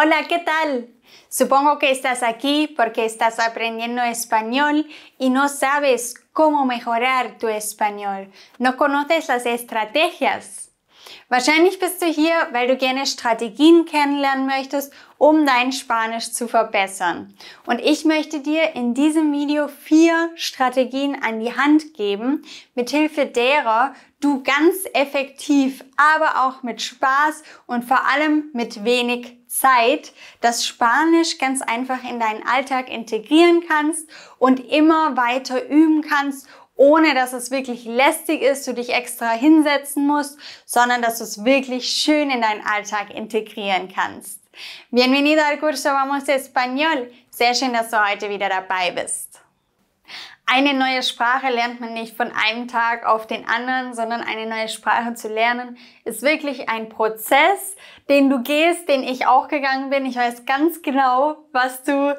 Hola, ¿qué tal? Supongo que estás aquí porque estás aprendiendo español y no sabes cómo mejorar tu español. No conoces las estrategias. Wahrscheinlich bist du hier, weil du gerne Strategien kennenlernen möchtest, um dein Spanisch zu verbessern. Und ich möchte dir in diesem Video vier Strategien an die Hand geben, mithilfe derer du ganz effektiv, aber auch mit Spaß und vor allem mit wenig Zeit dass Spanisch ganz einfach in deinen Alltag integrieren kannst und immer weiter üben kannst, ohne dass es wirklich lästig ist, du dich extra hinsetzen musst, sondern dass du es wirklich schön in deinen Alltag integrieren kannst. Bienvenido al curso Vamos Español. Sehr schön, dass du heute wieder dabei bist. Eine neue Sprache lernt man nicht von einem Tag auf den anderen, sondern eine neue Sprache zu lernen ist wirklich ein Prozess, den du gehst, den ich auch gegangen bin. Ich weiß ganz genau, was du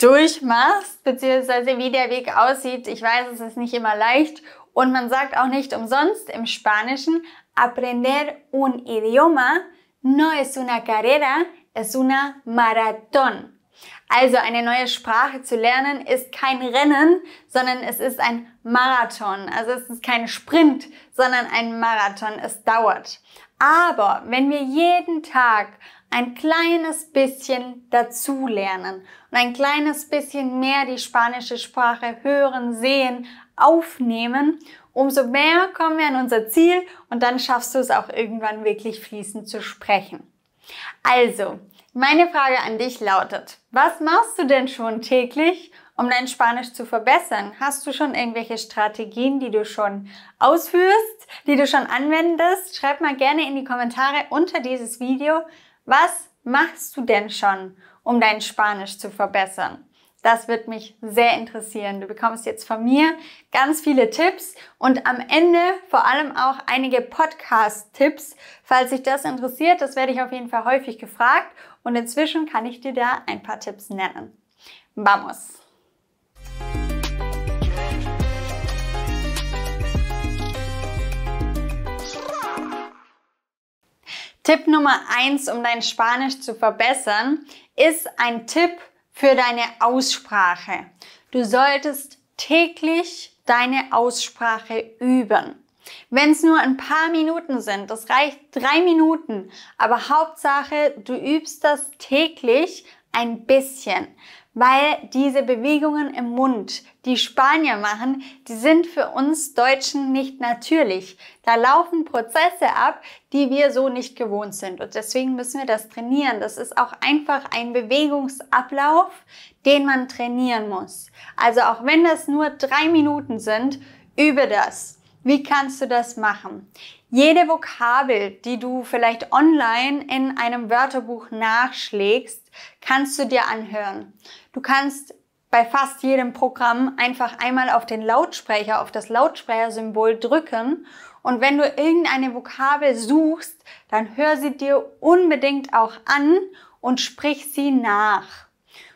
durchmachst, beziehungsweise wie der Weg aussieht. Ich weiß, es ist nicht immer leicht und man sagt auch nicht umsonst im Spanischen, aprender un idioma no es una carrera, es una maratón. Also eine neue Sprache zu lernen ist kein Rennen, sondern es ist ein Marathon. Also es ist kein Sprint, sondern ein Marathon. Es dauert. Aber wenn wir jeden Tag ein kleines bisschen dazulernen und ein kleines bisschen mehr die spanische Sprache hören, sehen, aufnehmen, umso mehr kommen wir an unser Ziel und dann schaffst du es auch irgendwann wirklich fließend zu sprechen. Also, meine Frage an dich lautet, was machst du denn schon täglich, um dein Spanisch zu verbessern? Hast du schon irgendwelche Strategien, die du schon ausführst, die du schon anwendest? Schreib mal gerne in die Kommentare unter dieses Video, was machst du denn schon, um dein Spanisch zu verbessern? Das wird mich sehr interessieren. Du bekommst jetzt von mir ganz viele Tipps und am Ende vor allem auch einige Podcast-Tipps. Falls dich das interessiert, das werde ich auf jeden Fall häufig gefragt und inzwischen kann ich dir da ein paar Tipps nennen. Vamos! Tipp Nummer eins, um dein Spanisch zu verbessern, ist ein Tipp für deine Aussprache. Du solltest täglich deine Aussprache üben. Wenn es nur ein paar Minuten sind, das reicht drei Minuten, aber Hauptsache, du übst das täglich ein bisschen, weil diese Bewegungen im Mund, die Spanier machen, die sind für uns Deutschen nicht natürlich. Da laufen Prozesse ab, die wir so nicht gewohnt sind und deswegen müssen wir das trainieren. Das ist auch einfach ein Bewegungsablauf, den man trainieren muss. Also auch wenn das nur drei Minuten sind, übe das. Wie kannst du das machen? Jede Vokabel, die du vielleicht online in einem Wörterbuch nachschlägst, kannst du dir anhören. Du kannst bei fast jedem Programm einfach einmal auf den Lautsprecher, auf das Lautsprechersymbol drücken und wenn du irgendeine Vokabel suchst, dann hör sie dir unbedingt auch an und sprich sie nach.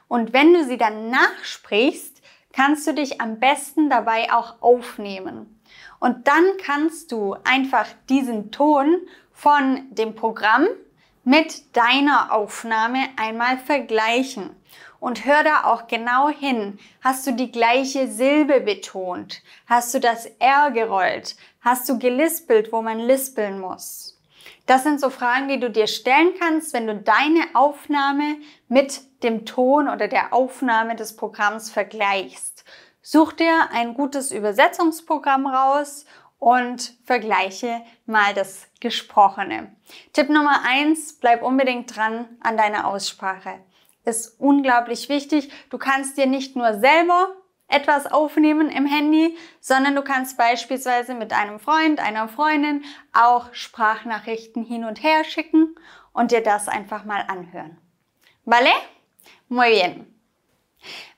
Und wenn du sie dann nachsprichst, kannst du dich am besten dabei auch aufnehmen. Und dann kannst du einfach diesen Ton von dem Programm mit deiner Aufnahme einmal vergleichen. Und hör da auch genau hin. Hast du die gleiche Silbe betont? Hast du das R gerollt? Hast du gelispelt, wo man lispeln muss? Das sind so Fragen, die du dir stellen kannst, wenn du deine Aufnahme mit dem Ton oder der Aufnahme des Programms vergleichst. Such dir ein gutes Übersetzungsprogramm raus und vergleiche mal das Gesprochene. Tipp Nummer eins: bleib unbedingt dran an deiner Aussprache. Ist unglaublich wichtig. Du kannst dir nicht nur selber etwas aufnehmen im Handy, sondern du kannst beispielsweise mit einem Freund, einer Freundin auch Sprachnachrichten hin und her schicken und dir das einfach mal anhören. ¿Vale? Muy bien.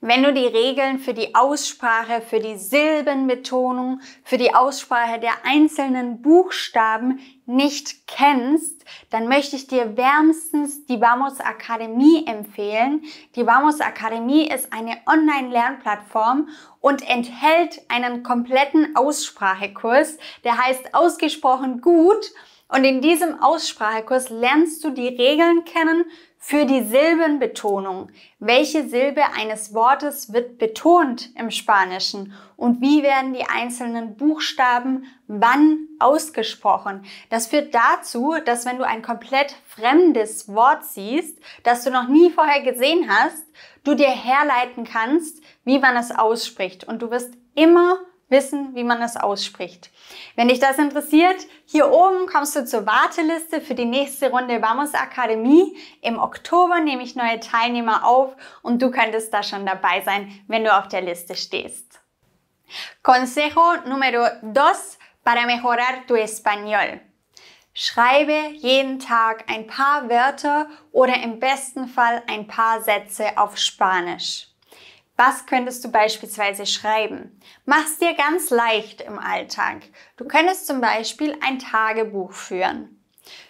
Wenn du die Regeln für die Aussprache, für die Silbenbetonung, für die Aussprache der einzelnen Buchstaben nicht kennst, dann möchte ich dir wärmstens die Vamos Akademie empfehlen. Die Vamos Akademie ist eine Online-Lernplattform und enthält einen kompletten Aussprachekurs, der heißt ausgesprochen gut. Und in diesem Aussprachekurs lernst du die Regeln kennen für die Silbenbetonung. Welche Silbe eines Wortes wird betont im Spanischen und wie werden die einzelnen Buchstaben wann ausgesprochen? Das führt dazu, dass wenn du ein komplett fremdes Wort siehst, das du noch nie vorher gesehen hast, du dir herleiten kannst, wie man es ausspricht und du wirst immer wissen, wie man es ausspricht. Wenn dich das interessiert, hier oben kommst du zur Warteliste für die nächste Runde Vamos Akademie. Im Oktober nehme ich neue Teilnehmer auf und du könntest da schon dabei sein, wenn du auf der Liste stehst. Consejo número dos para mejorar tu español. Schreibe jeden Tag ein paar Wörter oder im besten Fall ein paar Sätze auf Spanisch. Was könntest du beispielsweise schreiben? Mach's dir ganz leicht im Alltag. Du könntest zum Beispiel ein Tagebuch führen.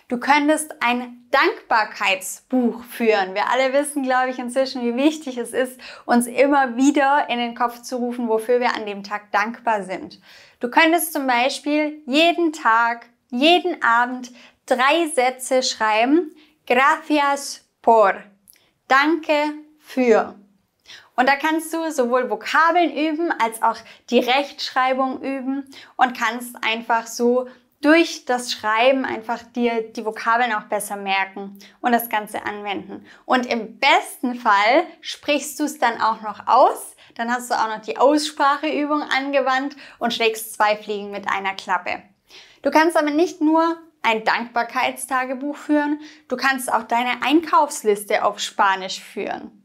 Du könntest ein Dankbarkeitsbuch führen. Wir alle wissen, glaube ich, inzwischen, wie wichtig es ist, uns immer wieder in den Kopf zu rufen, wofür wir an dem Tag dankbar sind. Du könntest zum Beispiel jeden Tag, jeden Abend drei Sätze schreiben. Gracias por. Danke für. Und da kannst du sowohl Vokabeln üben als auch die Rechtschreibung üben und kannst einfach so durch das Schreiben einfach dir die Vokabeln auch besser merken und das Ganze anwenden. Und im besten Fall sprichst du es dann auch noch aus, dann hast du auch noch die Ausspracheübung angewandt und schlägst zwei Fliegen mit einer Klappe. Du kannst aber nicht nur ein Dankbarkeitstagebuch führen, du kannst auch deine Einkaufsliste auf Spanisch führen.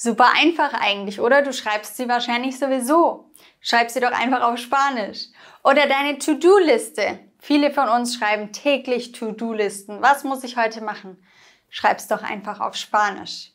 Super einfach eigentlich, oder? Du schreibst sie wahrscheinlich sowieso. Schreib sie doch einfach auf Spanisch. Oder deine To-Do-Liste. Viele von uns schreiben täglich To-Do-Listen. Was muss ich heute machen? Schreib's doch einfach auf Spanisch.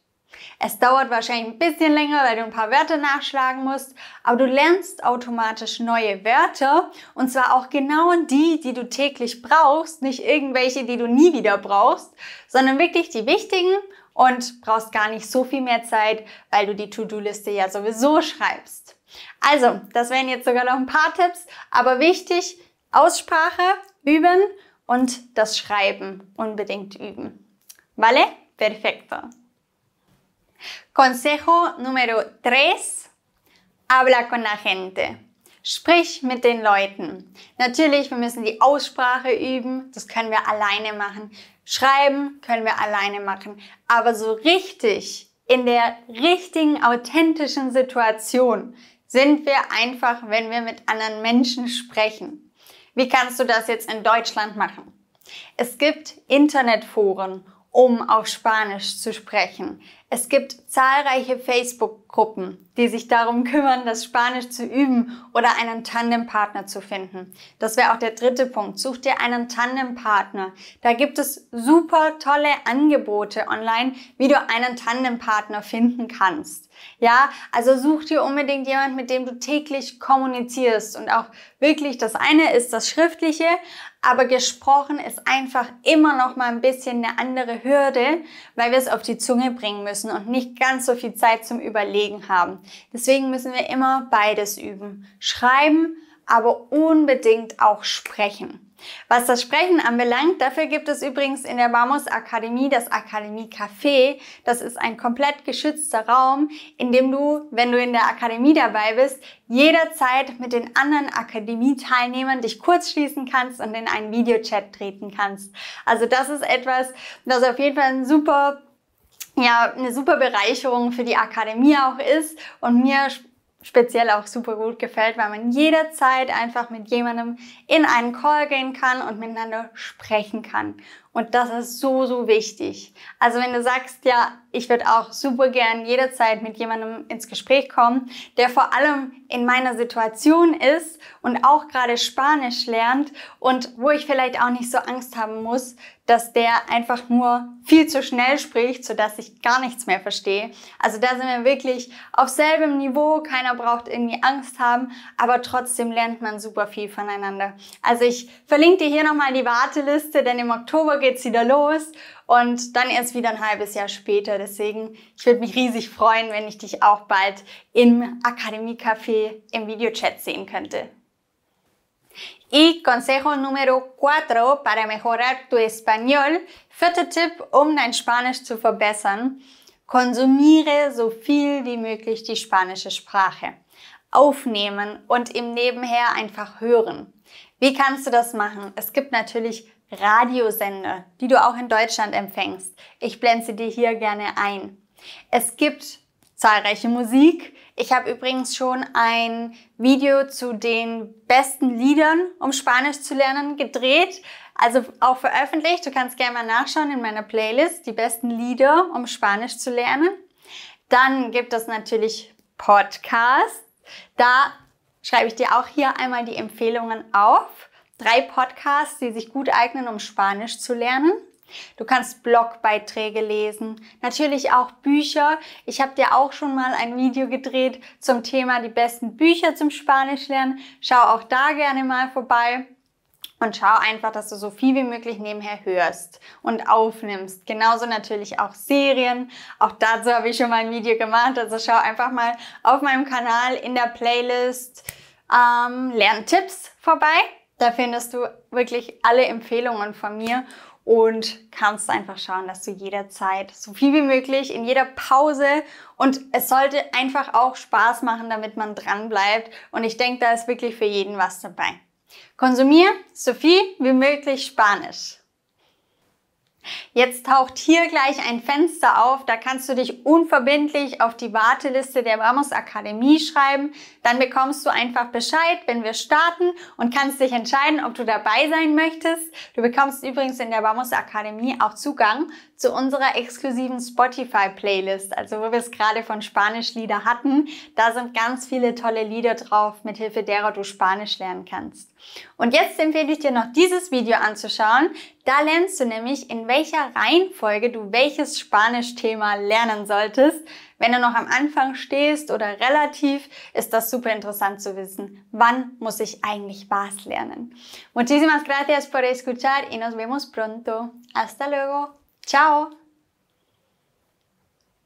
Es dauert wahrscheinlich ein bisschen länger, weil du ein paar Wörter nachschlagen musst, aber du lernst automatisch neue Wörter und zwar auch genau die, die du täglich brauchst, nicht irgendwelche, die du nie wieder brauchst, sondern wirklich die wichtigen und brauchst gar nicht so viel mehr Zeit, weil du die To-Do-Liste ja sowieso schreibst. Also, das wären jetzt sogar noch ein paar Tipps, aber wichtig, Aussprache üben und das Schreiben unbedingt üben. Vale? Perfecto. Consejo número 3. Habla con la gente. Sprich mit den Leuten. Natürlich, wir müssen die Aussprache üben, das können wir alleine machen. Schreiben können wir alleine machen. Aber so richtig, in der richtigen, authentischen Situation sind wir einfach, wenn wir mit anderen Menschen sprechen. Wie kannst du das jetzt in Deutschland machen? Es gibt Internetforen, um auf Spanisch zu sprechen. Es gibt zahlreiche Facebook-Gruppen, die sich darum kümmern, das Spanisch zu üben oder einen Tandempartner zu finden. Das wäre auch der dritte Punkt. Such dir einen Tandempartner. Da gibt es super tolle Angebote online, wie du einen Tandempartner finden kannst. Ja, also such dir unbedingt jemand, mit dem du täglich kommunizierst und auch wirklich das eine ist das Schriftliche, aber gesprochen ist einfach immer noch mal ein bisschen eine andere Hürde, weil wir es auf die Zunge bringen müssen müssen und nicht ganz so viel Zeit zum Überlegen haben. Deswegen müssen wir immer beides üben. Schreiben, aber unbedingt auch sprechen. Was das Sprechen anbelangt, dafür gibt es übrigens in der Barmus Akademie das Akademie Café. Das ist ein komplett geschützter Raum, in dem du, wenn du in der Akademie dabei bist, jederzeit mit den anderen Akademie-Teilnehmern dich kurzschließen kannst und in einen Videochat treten kannst. Also das ist etwas, das auf jeden Fall ein super ja eine super Bereicherung für die Akademie auch ist und mir speziell auch super gut gefällt, weil man jederzeit einfach mit jemandem in einen Call gehen kann und miteinander sprechen kann. Und das ist so, so wichtig. Also wenn du sagst, ja, ich würde auch super gern jederzeit mit jemandem ins Gespräch kommen, der vor allem in meiner Situation ist und auch gerade Spanisch lernt und wo ich vielleicht auch nicht so Angst haben muss, dass der einfach nur viel zu schnell spricht, sodass ich gar nichts mehr verstehe. Also da sind wir wirklich auf selbem Niveau, keiner braucht irgendwie Angst haben, aber trotzdem lernt man super viel voneinander. Also ich verlinke dir hier nochmal die Warteliste, denn im Oktober geht's wieder los und dann erst wieder ein halbes Jahr später. Deswegen, ich würde mich riesig freuen, wenn ich dich auch bald im Akademiecafé im Videochat sehen könnte. Y consejo número 4 para mejorar tu español. Vierter Tipp, um dein Spanisch zu verbessern. Konsumiere so viel wie möglich die spanische Sprache. Aufnehmen und im Nebenher einfach hören. Wie kannst du das machen? Es gibt natürlich Radiosender, die du auch in Deutschland empfängst. Ich blende sie dir hier gerne ein. Es gibt zahlreiche Musik, ich habe übrigens schon ein Video zu den besten Liedern, um Spanisch zu lernen, gedreht. Also auch veröffentlicht. Du kannst gerne mal nachschauen in meiner Playlist, die besten Lieder, um Spanisch zu lernen. Dann gibt es natürlich Podcasts. Da schreibe ich dir auch hier einmal die Empfehlungen auf. Drei Podcasts, die sich gut eignen, um Spanisch zu lernen. Du kannst Blogbeiträge lesen, natürlich auch Bücher. Ich habe dir auch schon mal ein Video gedreht zum Thema die besten Bücher zum Spanisch lernen. Schau auch da gerne mal vorbei und schau einfach, dass du so viel wie möglich nebenher hörst und aufnimmst. Genauso natürlich auch Serien. Auch dazu habe ich schon mal ein Video gemacht. Also schau einfach mal auf meinem Kanal in der Playlist ähm, Lerntipps vorbei. Da findest du wirklich alle Empfehlungen von mir und kannst einfach schauen, dass du jederzeit so viel wie möglich in jeder Pause und es sollte einfach auch Spaß machen, damit man dran bleibt und ich denke, da ist wirklich für jeden was dabei. Konsumier so viel wie möglich Spanisch. Jetzt taucht hier gleich ein Fenster auf, da kannst du dich unverbindlich auf die Warteliste der Vamos Akademie schreiben. Dann bekommst du einfach Bescheid, wenn wir starten und kannst dich entscheiden, ob du dabei sein möchtest. Du bekommst übrigens in der Vamos Akademie auch Zugang zu unserer exklusiven Spotify-Playlist, also wo wir es gerade von Spanischlieder hatten. Da sind ganz viele tolle Lieder drauf, mithilfe derer du Spanisch lernen kannst. Und jetzt empfehle ich dir noch dieses Video anzuschauen. Da lernst du nämlich, in welcher Reihenfolge du welches Spanisch-Thema lernen solltest. Wenn du noch am Anfang stehst oder relativ, ist das super interessant zu wissen. Wann muss ich eigentlich was lernen? Muchísimas gracias por escuchar y nos vemos pronto. Hasta luego. Ciao.